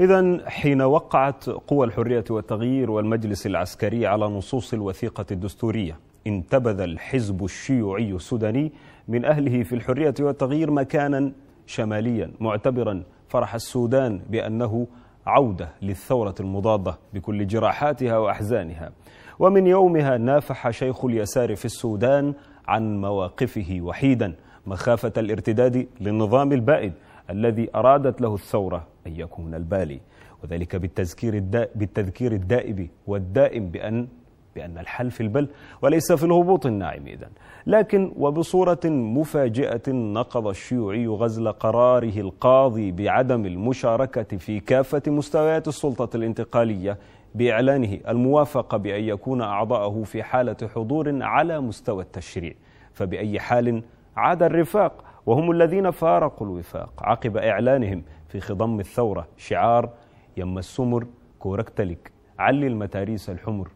إذا حين وقعت قوى الحرية والتغيير والمجلس العسكري على نصوص الوثيقة الدستورية انتبذ الحزب الشيوعي السوداني من أهله في الحرية والتغيير مكانا شماليا معتبرا فرح السودان بأنه عودة للثورة المضادة بكل جراحاتها وأحزانها ومن يومها نافح شيخ اليسار في السودان عن مواقفه وحيدا مخافة الارتداد للنظام البائد الذي أرادت له الثورة أن يكون البالي وذلك بالتذكير, الدا بالتذكير الدائب والدائم بأن بأن الحل في البل وليس في الهبوط الناعم إذا لكن وبصورة مفاجئة نقض الشيوعي غزل قراره القاضي بعدم المشاركة في كافة مستويات السلطة الانتقالية بإعلانه الموافقة بأن يكون أعضاءه في حالة حضور على مستوى التشريع فبأي حال عاد الرفاق وهم الذين فارقوا الوفاق عقب إعلانهم في خضم الثورة شعار يم السمر كوركتلك علي المتاريس الحمر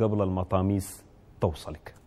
قبل المطاميس توصلك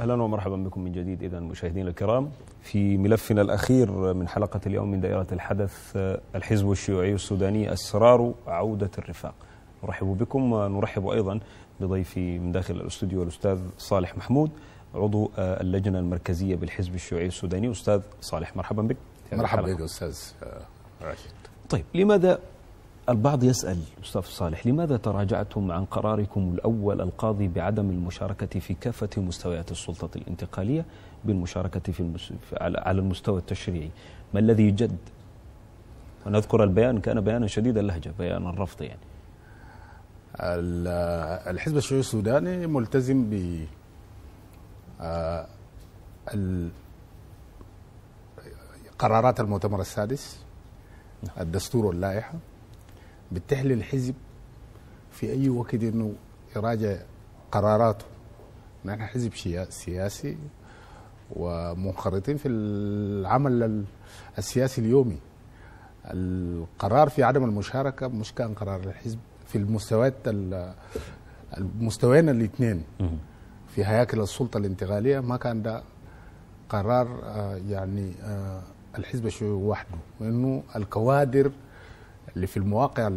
اهلا ومرحبا بكم من جديد اذا مشاهدينا الكرام في ملفنا الاخير من حلقه اليوم من دائره الحدث الحزب الشيوعي السوداني اسرار عوده الرفاق. نرحب بكم ونرحب ايضا بضيفي من داخل الاستوديو الاستاذ صالح محمود عضو اللجنه المركزيه بالحزب الشيوعي السوداني استاذ صالح مرحبا بك. مرحبا بك استاذ راشد. طيب لماذا البعض يسأل أستاذ صالح لماذا تراجعتم عن قراركم الأول القاضي بعدم المشاركة في كافة مستويات السلطة الانتقالية بالمشاركة في المس... على المستوى التشريعي ما الذي يجد ونذكر البيان كان بيانا شديد اللهجة بيان الرفض يعني الحزب الشيوعي السوداني ملتزم ب آه، قرارات المؤتمر السادس نعم. الدستور واللائحة بالتالي الحزب في اي وقت انه يراجع قراراته هناك حزب سياسي ومنخرطين في العمل السياسي اليومي القرار في عدم المشاركه مش كان قرار الحزب في المستويات المستويين الاثنين في هياكل السلطه الانتقاليه ما كان ده قرار آه، يعني آه، الحزب الشيوعي وحده وانه الكوادر اللي في المواقع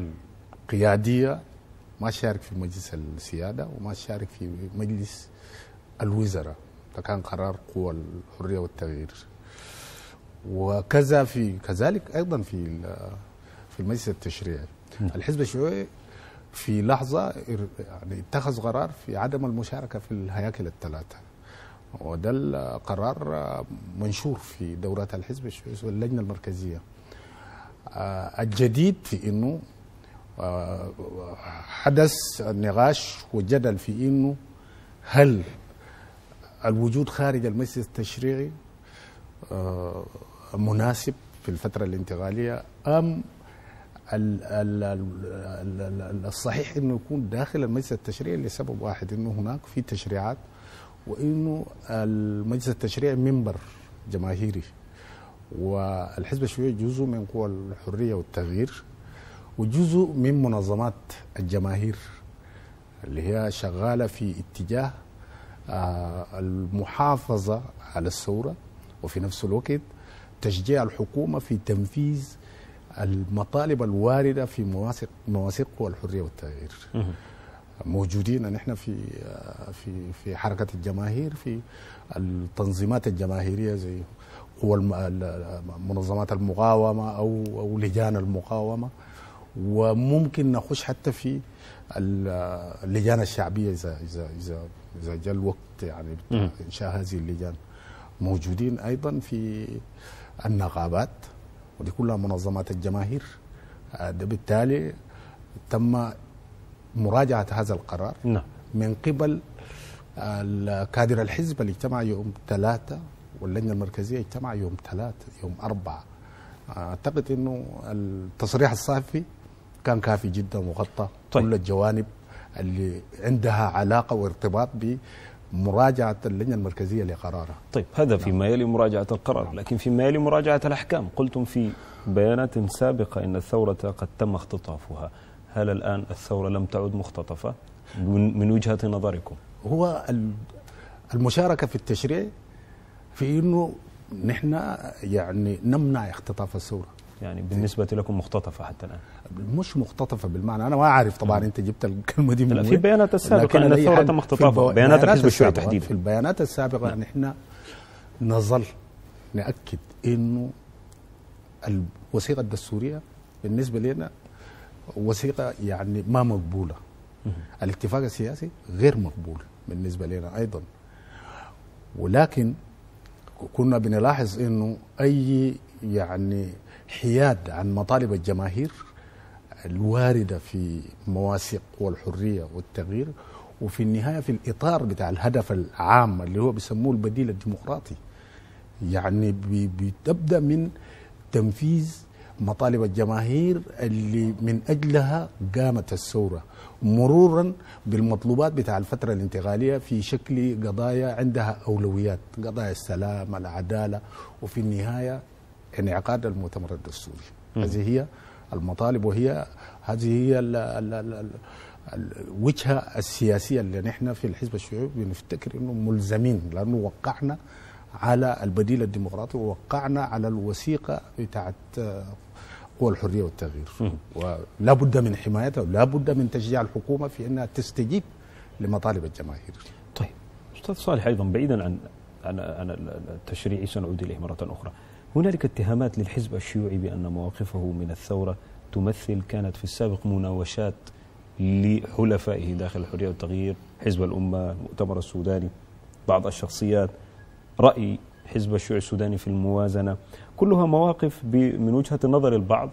القياديه ما شارك في مجلس السياده وما شارك في مجلس الوزراء ده كان قرار قوى الحريه والتغيير وكذا في كذلك ايضا في في المجلس التشريعي الحزب الشيوعي في لحظه يعني اتخذ قرار في عدم المشاركه في الهياكل الثلاثه وده القرار منشور في دورات الحزب الشيوعي واللجنه المركزيه آه، الجديد في انه آه، حدث النقاش وجدل في انه هل الوجود خارج المجلس التشريعي آه، مناسب في الفتره الانتقاليه ام الصحيح انه يكون داخل المجلس التشريعي لسبب واحد انه هناك في تشريعات وانه المجلس التشريعي منبر جماهيري والحزب الشيوعي جزء من قوى الحرية والتغيير وجزء من منظمات الجماهير اللي هي شغالة في اتجاه آه، المحافظة على الثورة وفي نفس الوقت تشجيع الحكومة في تنفيذ المطالب الواردة في مواثق مواثيق قوى الحرية والتغيير موجودين نحن في آه، في في حركة الجماهير في التنظيمات الجماهيرية زي ومنظمات المقاومة أو, أو لجان المقاومة وممكن نخش حتى في اللجان الشعبية إذا إذا إذا إذا جاء الوقت يعني إنشاء هذه اللجان موجودين أيضا في النقابات ودي كلها منظمات الجماهير آه، ده بالتالي تم مراجعة هذا القرار نعم. من قبل آه، كادر الحزب اللي اجتمع يوم 3 واللجنه المركزيه اجتمع يوم ثلاث يوم اربعه اعتقد انه التصريح الصافي كان كافي جدا وغطى طيب. كل الجوانب اللي عندها علاقه وارتباط بمراجعه اللجنه المركزيه لقرارها. طيب هذا نعم. فيما يلي مراجعه القرار، نعم. لكن فيما يلي مراجعه الاحكام، قلتم في بيانات سابقه ان الثوره قد تم اختطافها، هل الان الثوره لم تعد مختطفه؟ من وجهه نظركم. هو المشاركه في التشريع في انه نحن يعني نمنع اختطاف الثوره يعني بالنسبة لكم مختطفة حتى الآن مش مختطفة بالمعنى أنا ما أعرف طبعا نعم. أنت جبت الكلمة دي من في البيانات السابقة أن الثورة اختطافها بيانات الحزب الشيوعي تحديدا في البيانات السابقة نعم. نحن نظل نأكد أنه الوثيقة الدستورية بالنسبة لنا وثيقة يعني ما مقبولة الاتفاق السياسي غير مقبول بالنسبة لنا أيضا ولكن كنا بنلاحظ انه اي يعني حياد عن مطالب الجماهير الوارده في مواثيق والحريه والتغيير وفي النهايه في الاطار بتاع الهدف العام اللي هو بيسموه البديل الديمقراطي يعني بتبدا من تنفيذ مطالب الجماهير اللي من أجلها قامت الثورة مرورا بالمطلوبات بتاع الفترة الانتقالية في شكل قضايا عندها أولويات قضايا السلام العدالة وفي النهاية انعقاد المؤتمر الدستوري هذه هي المطالب وهي هذه هي الوجهة السياسية اللي نحن في الحزب الشيوعي بنفتكر أنه ملزمين لأنه وقعنا على البديل الديمقراطي ووقعنا على الوثيقة بتاعت آه، قوى الحرية والتغيير ولا بد من حمايتها ولا بد من تشجيع الحكومة في أنها تستجيب لمطالب الجماهير طيب أستاذ صالح أيضا بعيدا عن عن عن سنعود إليه مرة أخرى هنالك اتهامات للحزب الشيوعي بأن مواقفه من الثورة تمثل كانت في السابق مناوشات لحلفائه داخل الحرية والتغيير حزب الأمة المؤتمر السوداني بعض الشخصيات رأي حزب الشيوعي السوداني في الموازنة كلها مواقف من وجهة نظر البعض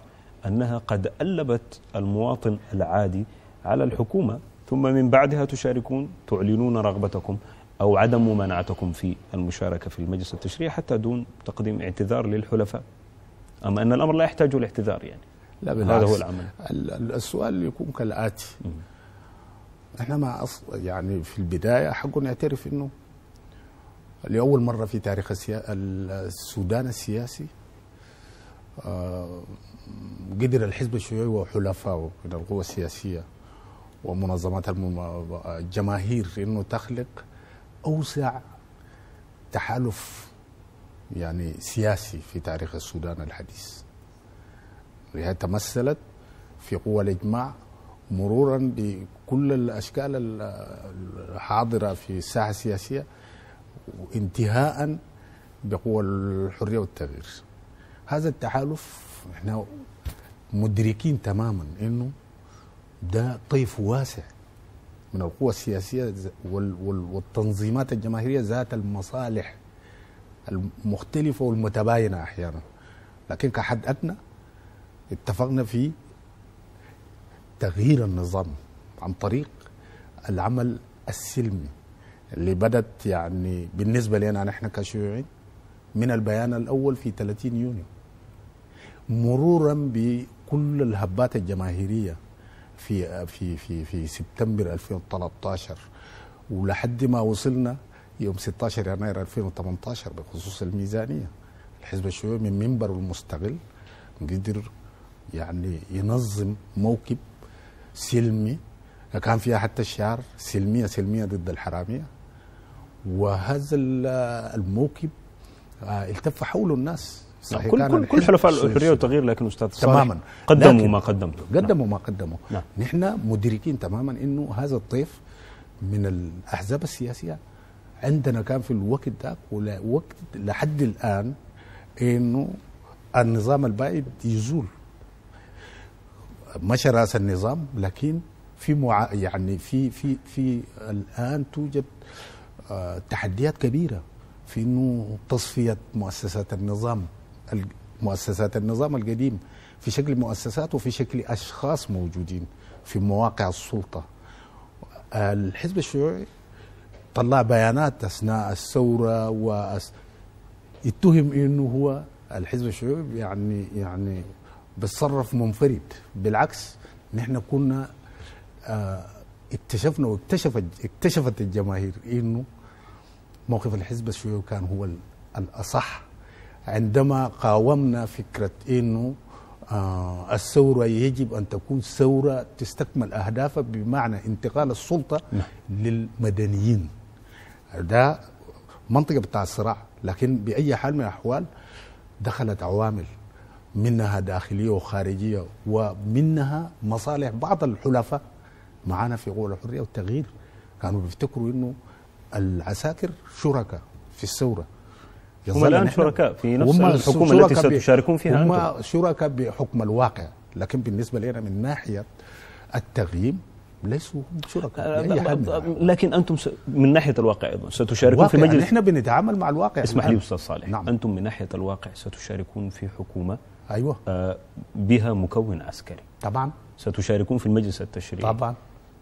أنها قد ألبت المواطن العادي على الحكومة ثم من بعدها تشاركون تعلنون رغبتكم أو عدم ممانعتكم في المشاركة في المجلس التشريعي حتى دون تقديم اعتذار للحلفاء أما أن الأمر لا يحتاج الاعتذار يعني لا بالعكس هذا هو العمل السؤال يكون كالآتي م- احنا ما أص... يعني في البداية حق نعترف أنه لأول مرة في تاريخ السودان السياسي آه، قدر الحزب الشيوعي وحلفائه من القوى السياسية ومنظمات الجماهير انه تخلق اوسع تحالف يعني سياسي في تاريخ السودان الحديث وهي تمثلت في قوى الاجماع مرورا بكل الاشكال الحاضره في الساحه السياسيه وانتهاء بقوى الحريه والتغيير هذا التحالف احنا مدركين تماما انه ده طيف واسع من القوى السياسيه والتنظيمات الجماهيريه ذات المصالح المختلفه والمتباينه احيانا لكن كحد ادنى اتفقنا في تغيير النظام عن طريق العمل السلمي اللي بدت يعني بالنسبه لنا نحن كشيوعيين من البيان الاول في 30 يونيو مرورا بكل الهبات الجماهيريه في في في في سبتمبر 2013 ولحد ما وصلنا يوم 16 يناير 2018 بخصوص الميزانيه الحزب الشيوعي من منبره المستقل قدر يعني ينظم موكب سلمي كان فيها حتى الشعار سلميه سلميه ضد الحراميه وهذا الموكب آه، التف حوله الناس صحيح كل كل كل حلفاء الحريه والتغيير لكن استاذ تماما قدموا ما قدمتوا نعم. قدموا ما قدموا نعم. نحن مدركين تماما انه هذا الطيف من الاحزاب السياسيه عندنا كان في الوقت ذاك ووقت لحد الان انه النظام البائد يزول مشى راس النظام لكن في مع يعني في في في الان توجد تحديات كبيره في انه تصفيه مؤسسات النظام مؤسسات النظام القديم في شكل مؤسسات وفي شكل اشخاص موجودين في مواقع السلطه الحزب الشيوعي طلع بيانات اثناء الثوره و اتهم انه هو الحزب الشيوعي يعني يعني بتصرف منفرد بالعكس نحن كنا آه، اكتشفنا واكتشفت اكتشفت الجماهير انه موقف الحزب الشيوعي كان هو الأصح عندما قاومنا فكرة أنه آه الثورة يجب أن تكون ثورة تستكمل أهدافها بمعنى انتقال السلطة نعم. للمدنيين ده منطقة بتاع الصراع لكن بأي حال من الأحوال دخلت عوامل منها داخلية وخارجية ومنها مصالح بعض الحلفاء معانا في قوى الحرية والتغيير كانوا بيفتكروا أنه العساكر شركاء في الثوره هم الان شركاء في نفس الحكومه التي ستشاركون فيها هم شركاء بحكم الواقع لكن بالنسبه لنا من ناحيه التغييب ليسوا شركاء أه، أه، لكن انتم س... من ناحيه الواقع ايضا ستشاركون في مجلس نحن بنتعامل مع الواقع اسمح لي نعم. استاذ صالح نعم. انتم من ناحيه الواقع ستشاركون في حكومه ايوه آه بها مكون عسكري طبعا ستشاركون في المجلس التشريعي طبعا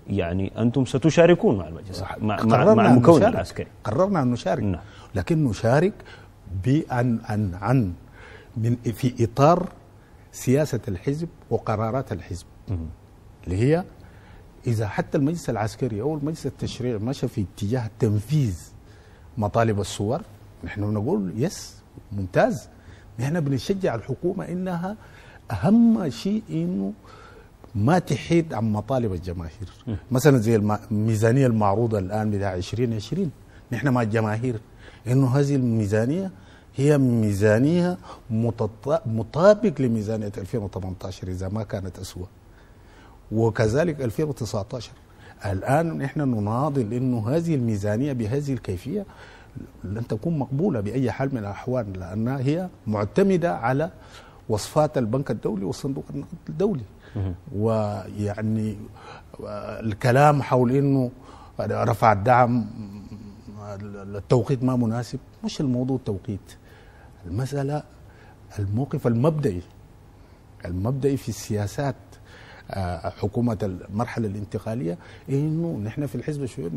يعني أنتم ستشاركون مع المجلس مع, مع المكون العسكري قررنا أن نشارك نعم. لكن نشارك بأن عن عن من في إطار سياسة الحزب وقرارات الحزب اللي هي إذا حتى المجلس العسكري أو المجلس التشريعي مشى في اتجاه تنفيذ مطالب الصور نحن نقول يس ممتاز نحن بنشجع الحكومة إنها أهم شيء إنه ما تحيد عن مطالب الجماهير مثلا زي الميزانية المعروضة الآن بتاع 2020 نحن مع الجماهير إنه هذه الميزانية هي ميزانية مطابق لميزانية 2018 إذا ما كانت أسوأ وكذلك 2019 الآن نحن نناضل إنه هذه الميزانية بهذه الكيفية لن تكون مقبولة بأي حال من الأحوال لأنها هي معتمدة على وصفات البنك الدولي والصندوق النقد الدولي ويعني الكلام حول انه رفع الدعم التوقيت ما مناسب مش الموضوع التوقيت المساله الموقف المبدئي المبدئي في السياسات آه، حكومة المرحلة الانتقالية انه نحن في الحزب الشيوعي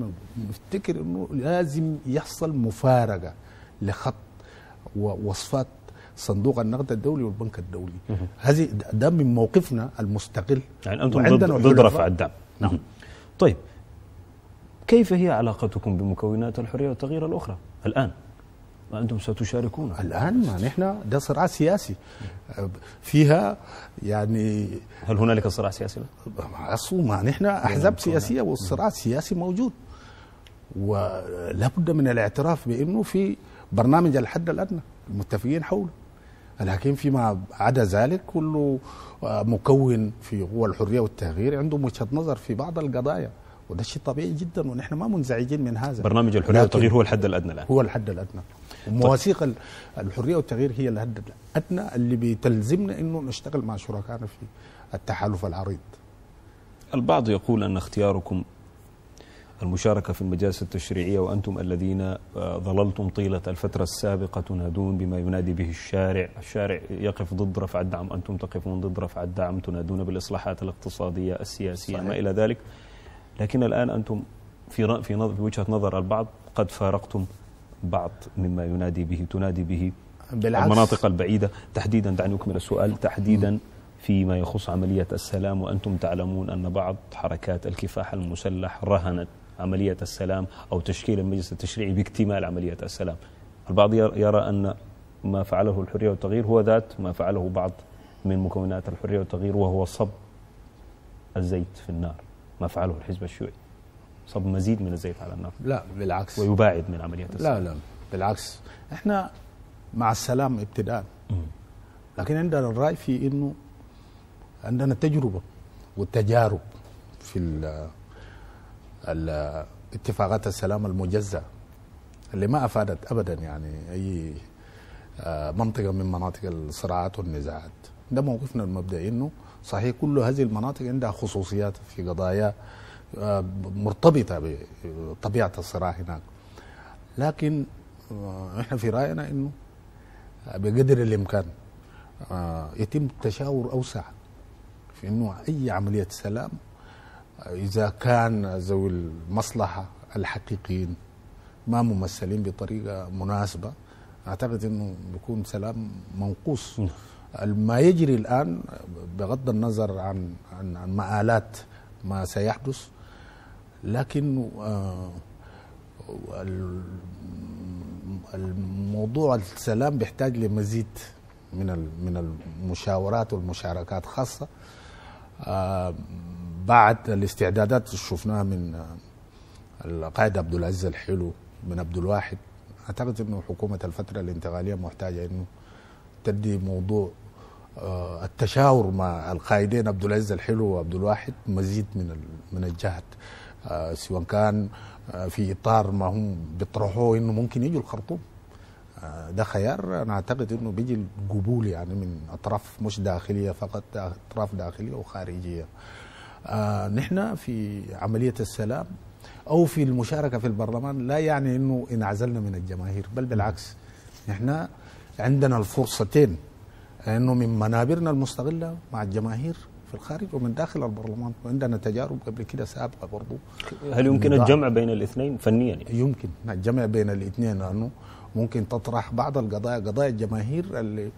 نفتكر انه لازم يحصل مفارقة لخط ووصفات صندوق النقد الدولي والبنك الدولي هذه ده من موقفنا المستقل يعني انتم ضد رفع الدعم نعم طيب كيف هي علاقتكم بمكونات الحريه والتغيير الاخرى الان؟ وانتم ستشاركون الان ما نحن ده صراع سياسي فيها يعني هل هنالك صراع سياسي؟ ما نحن احزاب نعم، سياسيه نعم. والصراع السياسي موجود ولا بد من الاعتراف بانه في برنامج الحد الادنى المتفقين حوله الحكيم فيما عدا ذلك كله آه، مكون في قوى الحريه والتغيير عنده وجهه نظر في بعض القضايا وده شيء طبيعي جدا ونحن ما منزعجين من هذا برنامج الحريه والتغيير هو الحد الادنى الان هو الحد الادنى ومواثيق طيب. الحريه والتغيير هي الحد الادنى اللي بتلزمنا انه نشتغل مع شركائنا في التحالف العريض البعض يقول ان اختياركم المشاركة في المجالس التشريعية وأنتم الذين آه، ظللتم طيلة الفترة السابقة تنادون بما ينادي به الشارع الشارع يقف ضد رفع الدعم أنتم تقفون ضد رفع الدعم تنادون بالإصلاحات الاقتصادية السياسية صحيح. ما إلى ذلك لكن الآن أنتم في في وجهة نظر البعض قد فارقتم بعض مما ينادي به تنادي به بالعكس. المناطق البعيدة تحديدا دعني أكمل السؤال تحديدا فيما يخص عملية السلام وأنتم تعلمون أن بعض حركات الكفاح المسلح رهنت عملية السلام أو تشكيل المجلس التشريعي باكتمال عملية السلام البعض يرى أن ما فعله الحرية والتغيير هو ذات ما فعله بعض من مكونات الحرية والتغيير وهو صب الزيت في النار ما فعله الحزب الشيوعي صب مزيد من الزيت على النار لا بالعكس ويباعد من عملية السلام لا لا بالعكس احنا مع السلام ابتداء لكن عندنا الرأي في انه عندنا تجربة والتجارب في اتفاقات السلام المجزأة اللي ما أفادت أبدا يعني أي آه، منطقة من مناطق الصراعات والنزاعات ده موقفنا المبدئي أنه صحيح كل هذه المناطق عندها خصوصيات في قضايا آه، مرتبطة بطبيعة الصراع هناك لكن آه، احنا في رأينا أنه بقدر الإمكان يتم تشاور أوسع في أنه أي عملية سلام إذا كان ذوي المصلحة الحقيقيين ما ممثلين بطريقة مناسبة أعتقد أنه بيكون سلام منقوص ما يجري الآن بغض النظر عن عن, عن مآلات ما سيحدث لكن آه، الموضوع السلام بيحتاج لمزيد من من المشاورات والمشاركات خاصة آه، بعد الاستعدادات اللي شفناها من القائد عبد العزيز الحلو من عبد الواحد اعتقد انه حكومه الفتره الانتقاليه محتاجه انه تدي موضوع آه، التشاور مع القائدين عبد العزيز الحلو وعبد الواحد مزيد من من الجهد آه، سواء كان آه، في اطار ما هم بيطرحوه انه ممكن يجوا الخرطوم ده خيار انا اعتقد انه بيجي القبول يعني من اطراف مش داخليه فقط اطراف داخليه وخارجيه آه، نحن في عملية السلام أو في المشاركة في البرلمان لا يعني أنه انعزلنا من الجماهير بل بالعكس نحن عندنا الفرصتين أنه من منابرنا المستغلة مع الجماهير في الخارج ومن داخل البرلمان وعندنا تجارب قبل كده سابقة برضو هل يمكن الجمع بين الاثنين فنيا يعني؟ يمكن الجمع بين الاثنين لأنه ممكن تطرح بعض القضايا قضايا الجماهير اللي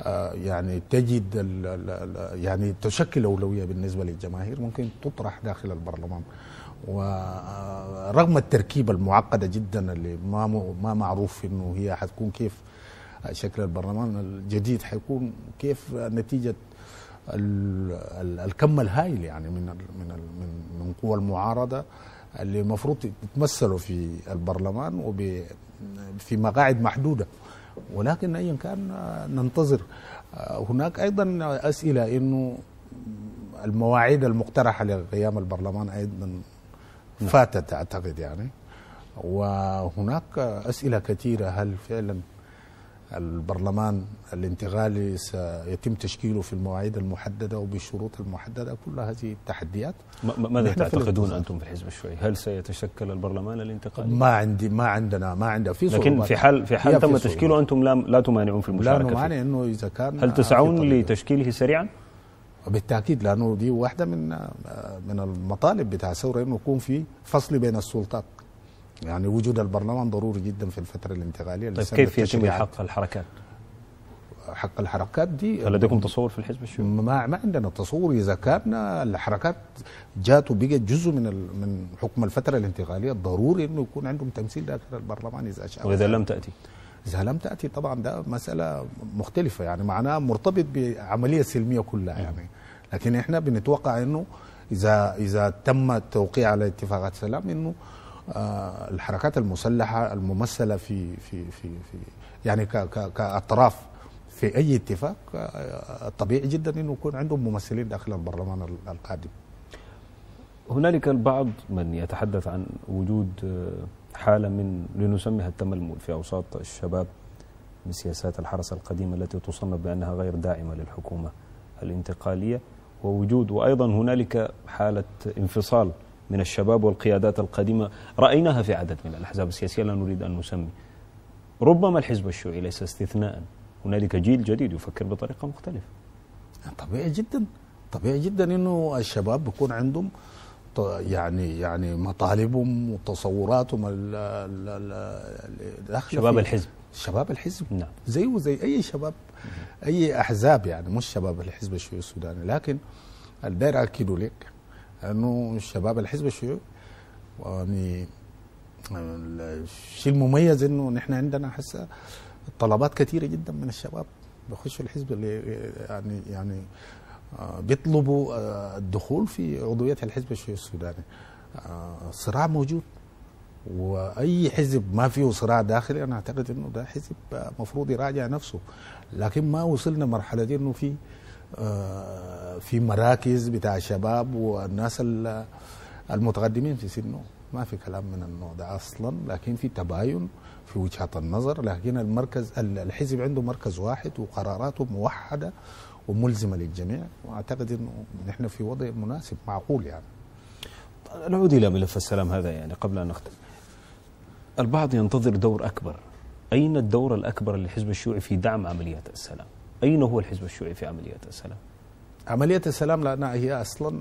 آه، يعني تجد ال ال يعني تشكل اولويه بالنسبه للجماهير ممكن تطرح داخل البرلمان ورغم آه، التركيبه المعقده جدا اللي ما ما معروف انه هي حتكون كيف شكل البرلمان الجديد حيكون كيف نتيجه الكم الهائل يعني من من من من قوى المعارضه اللي المفروض يتمثلوا في البرلمان وفي مقاعد محدوده ولكن ايا كان آه، ننتظر آه، هناك ايضا اسئله انه المواعيد المقترحه لقيام البرلمان ايضا فاتت اعتقد يعني وهناك اسئله كثيره هل فعلا البرلمان الانتقالي سيتم تشكيله في المواعيد المحددة وبالشروط المحددة كل هذه التحديات ماذا تعتقدون في أنتم في الحزب الشيوعي هل سيتشكل البرلمان الانتقالي ما عندي ما عندنا ما عندنا في لكن في حال في حال تم تشكيله أنتم لا, لا تمانعون في المشاركة لا نمانع أنه إذا كان هل تسعون لتشكيله سريعا؟ بالتاكيد لانه دي واحده من من المطالب بتاع الثوره انه يكون في فصل بين السلطات يعني وجود البرلمان ضروري جدا في الفتره الانتقاليه طيب كيف يتم حق الحركات؟ حق الحركات دي هل لديكم تصور في الحزب الشيوعي؟ ما, ما عندنا تصور اذا كان الحركات جات وبقت جزء من من حكم الفتره الانتقاليه ضروري انه يكون عندهم تمثيل داخل البرلمان اذا شاء واذا لم تاتي اذا لم تاتي طبعا ده مساله مختلفه يعني معناها مرتبط بعمليه سلميه كلها نعم. يعني لكن احنا بنتوقع انه اذا اذا تم التوقيع على اتفاقات سلام انه آه، الحركات المسلحه الممثله في في في, في يعني كاطراف في اي اتفاق آه، طبيعي جدا انه يكون عندهم ممثلين داخل البرلمان القادم. هنالك البعض من يتحدث عن وجود آه، حاله من لنسميها التململ في اوساط الشباب من سياسات الحرس القديمه التي تصنف بانها غير داعمه للحكومه الانتقاليه ووجود وايضا هنالك حاله انفصال من الشباب والقيادات القديمة رأيناها في عدد من الأحزاب السياسية لا نريد أن نسمي ربما الحزب الشيوعي ليس استثناء هنالك جيل جديد يفكر بطريقة مختلفة طبيعي جدا طبيعي جدا انه الشباب بيكون عندهم يعني يعني مطالبهم وتصوراتهم ال ال شباب الحزب شباب الحزب نعم زيه وزي اي شباب اي احزاب يعني مش شباب الحزب الشيوعي السوداني لكن الدائره اكيد لك لانه شباب الحزب الشيوعي يعني الشيء المميز انه نحن عندنا هسه طلبات كثيره جدا من الشباب بخشوا الحزب اللي يعني يعني بيطلبوا الدخول في عضويه الحزب الشيوعي السوداني صراع موجود واي حزب ما فيه صراع داخلي انا اعتقد انه ده حزب مفروض يراجع نفسه لكن ما وصلنا مرحله انه في آه، في مراكز بتاع الشباب والناس المتقدمين في سنه ما في كلام من النوع ده اصلا لكن في تباين في وجهه النظر لكن المركز الحزب عنده مركز واحد وقراراته موحده وملزمه للجميع واعتقد انه نحن في وضع مناسب معقول يعني نعود الى ملف السلام هذا يعني قبل ان نختم البعض ينتظر دور اكبر اين الدور الاكبر للحزب الشيوعي في دعم عمليات السلام أين هو الحزب الشيوعي في عملية السلام؟ عملية السلام لأنها هي أصلا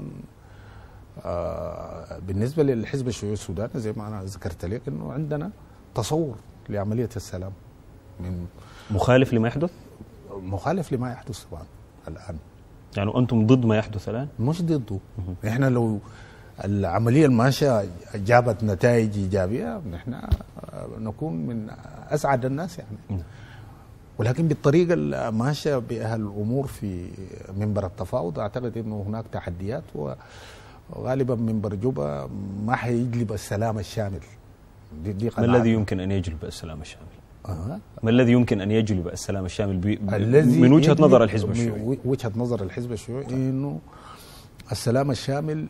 آه، بالنسبة للحزب الشيوعي السوداني زي ما أنا ذكرت لك أنه عندنا تصور لعملية السلام من مخالف لما يحدث؟ مخالف لما يحدث طبعا الآن يعني أنتم ضد ما يحدث الآن؟ مش ضده إحنا لو العملية الماشية جابت نتائج إيجابية نحن آه، نكون من أسعد الناس يعني نعم. ولكن بالطريقة اللي ماشية بها الأمور في منبر التفاوض أعتقد أنه هناك تحديات وغالبا منبر جوبا ما حيجلب السلام الشامل دي, دي ما الذي يمكن أن يجلب السلام الشامل؟ آه. ما الذي يمكن أن يجلب السلام الشامل بي الذي من وجهة نظر الحزب الشيوعي؟ وجهة نظر الحزب الشيوعي أنه السلام الشامل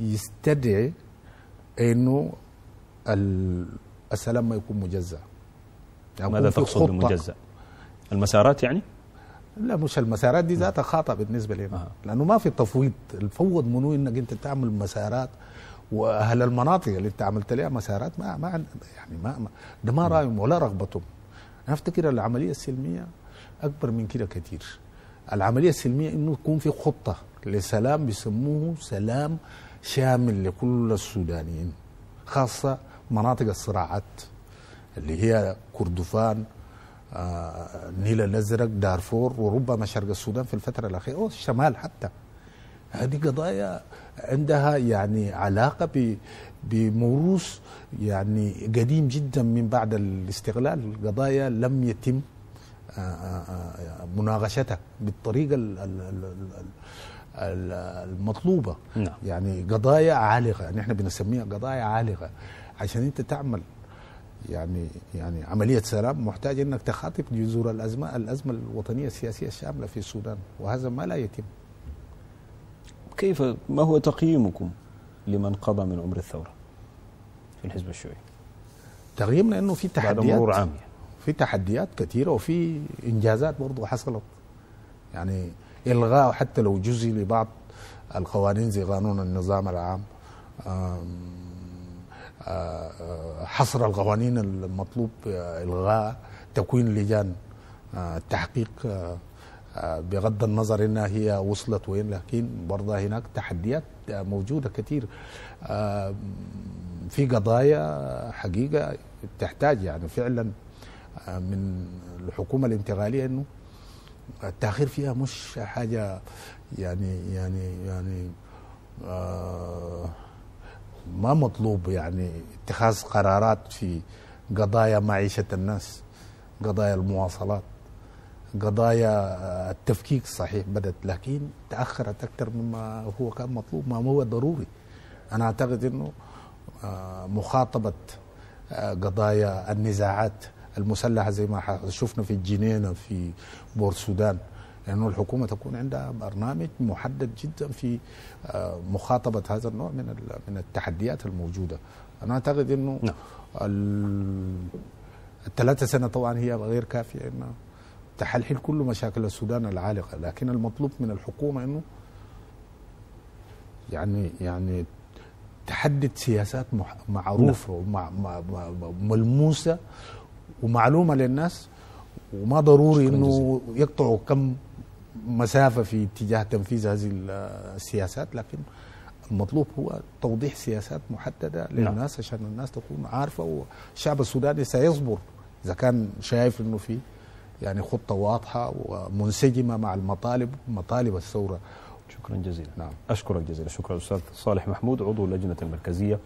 يستدعي أنه السلام ما يكون مجزأ يعني ماذا تقصد بمجزأ؟ المسارات يعني؟ لا مش المسارات دي ذاتها خاطئه بالنسبه لنا آه. لانه ما في تفويض الفوض منو انك انت تعمل مسارات واهل المناطق اللي انت عملت لها مسارات ما ما يعني ما, ما ده ما رايهم ولا رغبتهم انا افتكر العمليه السلميه اكبر من كده كتير العمليه السلميه انه يكون في خطه لسلام بيسموه سلام شامل لكل السودانيين خاصه مناطق الصراعات اللي هي كردفان آه، النيل الازرق دارفور وربما شرق السودان في الفتره الاخيره او الشمال حتى هذه قضايا عندها يعني علاقه بموروث يعني قديم جدا من بعد الاستغلال قضايا لم يتم آه، آه، مناقشتها بالطريقه المطلوبه نعم. يعني قضايا عالقه نحن يعني بنسميها قضايا عالقه عشان انت تعمل يعني يعني عمليه سلام محتاج انك تخاطب جذور الازمه الازمه الوطنيه السياسيه الشامله في السودان وهذا ما لا يتم. كيف ما هو تقييمكم لمن قضى من عمر الثوره في الحزب الشيوعي؟ تقييمنا انه في تحديات بعد مرور عام يعني. في تحديات كثيره وفي انجازات برضه حصلت يعني الغاء حتى لو جزئي لبعض القوانين زي قانون النظام العام حصر القوانين المطلوب الغاء تكوين لجان آه، التحقيق آه، آه، بغض النظر انها هي وصلت وين لكن برضه هناك تحديات موجوده كثير في قضايا حقيقه تحتاج يعني فعلا من الحكومه الانتقاليه انه التاخير فيها مش حاجه يعني يعني يعني آه ما مطلوب يعني اتخاذ قرارات في قضايا معيشة الناس قضايا المواصلات قضايا آه، التفكيك صحيح بدت لكن تأخرت أكثر مما هو كان مطلوب ما هو ضروري أنا أعتقد أنه آه، مخاطبة آه، قضايا النزاعات المسلحة زي ما شفنا في الجنينة في بور السودان لأن الحكومة تكون عندها برنامج محدد جدا في آه، مخاطبة هذا النوع من من التحديات الموجودة أنا أعتقد أنه نعم. الثلاثة سنة طبعا هي غير كافية أنها تحلحل كل مشاكل السودان العالقة لكن المطلوب من الحكومة أنه يعني يعني تحدد سياسات معروفة نعم. وملموسة ومعلومة للناس وما ضروري انه يقطعوا كم مسافه في اتجاه تنفيذ هذه السياسات لكن المطلوب هو توضيح سياسات محدده نعم. للناس نعم. عشان الناس تكون عارفه والشعب السوداني سيصبر اذا كان شايف انه في يعني خطه واضحه ومنسجمه مع المطالب مطالب الثوره شكرا جزيلا نعم اشكرك جزيلا شكرا استاذ صالح محمود عضو اللجنه المركزيه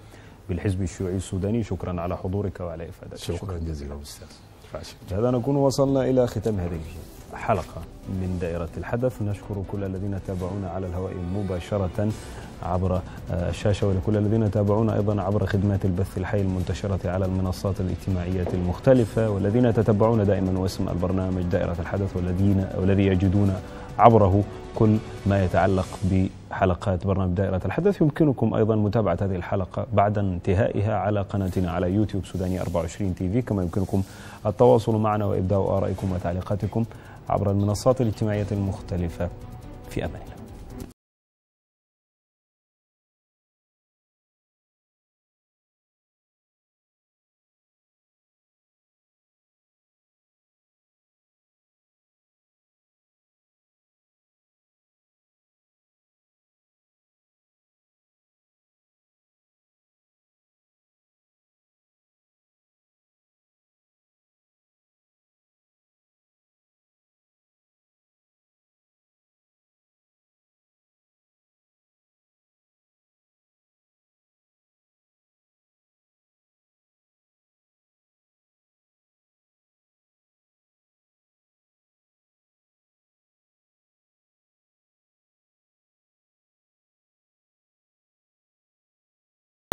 بالحزب الشيوعي السوداني شكرا على حضورك وعلى افادتك شكرا, شكرا جزيلا استاذ بهذا نكون وصلنا إلى ختام هذه الحلقة من دائرة الحدث نشكر كل الذين تابعونا على الهواء مباشرة عبر آه، الشاشة ولكل الذين تابعونا أيضا عبر خدمات البث الحي المنتشرة على المنصات الاجتماعية المختلفة والذين تتبعون دائما واسم البرنامج دائرة الحدث والذين والذي يجدون عبره كل ما يتعلق ب حلقات برنامج دائرة الحدث يمكنكم أيضا متابعة هذه الحلقة بعد انتهائها على قناتنا على يوتيوب سوداني 24 تي في كما يمكنكم التواصل معنا وإبداء آرائكم وتعليقاتكم عبر المنصات الاجتماعية المختلفة في أمان الله